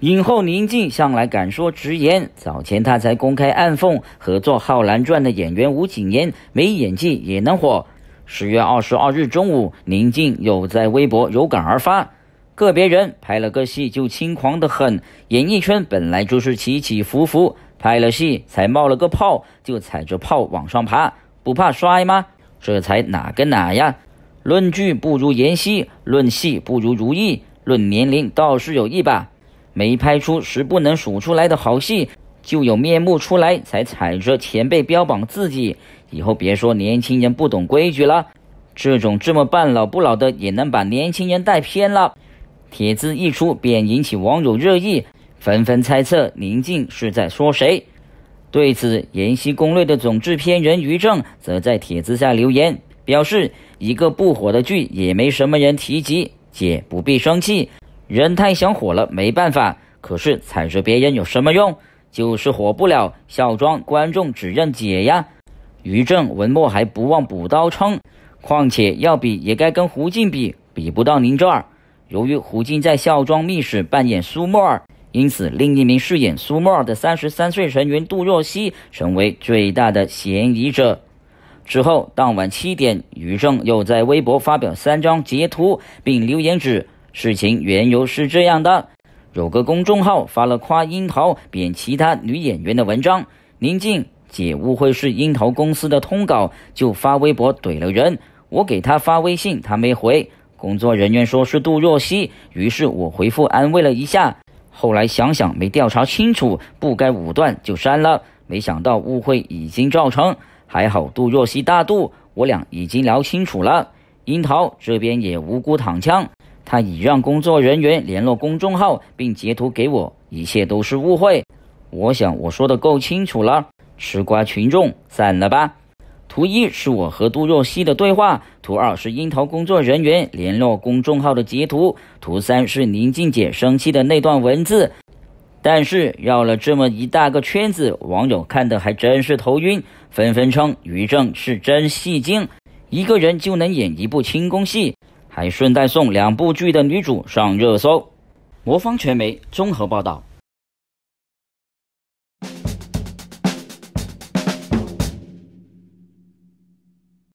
影后宁静向来敢说直言，早前她才公开暗讽合作《浩然传》的演员吴谨言没演技也能火。十月二十二日中午，宁静又在微博有感而发：“个别人拍了个戏就轻狂的很，演艺圈本来就是起起伏伏，拍了戏才冒了个泡，就踩着泡往上爬，不怕摔吗？这才哪跟哪呀？论剧不如妍希，论戏不如如懿，论年龄倒是有一把。”没拍出十不能数出来的好戏，就有面目出来才踩着前辈标榜自己，以后别说年轻人不懂规矩了，这种这么半老不老的也能把年轻人带偏了。帖子一出便引起网友热议，纷纷猜测宁静是在说谁。对此，延禧攻略的总制片人于正则在帖子下留言，表示一个不火的剧也没什么人提及，姐不必生气。人太想火了，没办法。可是踩着别人有什么用？就是火不了。孝庄观众只认姐呀！于正、文墨还不忘补刀称：况且要比，也该跟胡静比，比不到您这儿。由于胡静在《孝庄秘史》扮演苏沫儿，因此另一名饰演苏沫儿的三十三岁成员杜若曦成为最大的嫌疑者。之后当晚七点，于正又在微博发表三张截图，并留言指。事情缘由是这样的：有个公众号发了夸樱桃贬其他女演员的文章，宁静姐误会是樱桃公司的通稿，就发微博怼了人。我给她发微信，她没回。工作人员说是杜若溪，于是我回复安慰了一下。后来想想没调查清楚，不该武断就删了。没想到误会已经造成，还好杜若溪大度，我俩已经聊清楚了。樱桃这边也无辜躺枪。他已让工作人员联络公众号，并截图给我，一切都是误会。我想我说的够清楚了，吃瓜群众散了吧。图一是我和杜若溪的对话，图二是樱桃工作人员联络公众号的截图，图三是宁静姐生气的那段文字。但是绕了这么一大个圈子，网友看的还真是头晕，纷纷称于正是真戏精，一个人就能演一部轻功戏。还顺带送两部剧的女主上热搜。魔方传媒综合报道。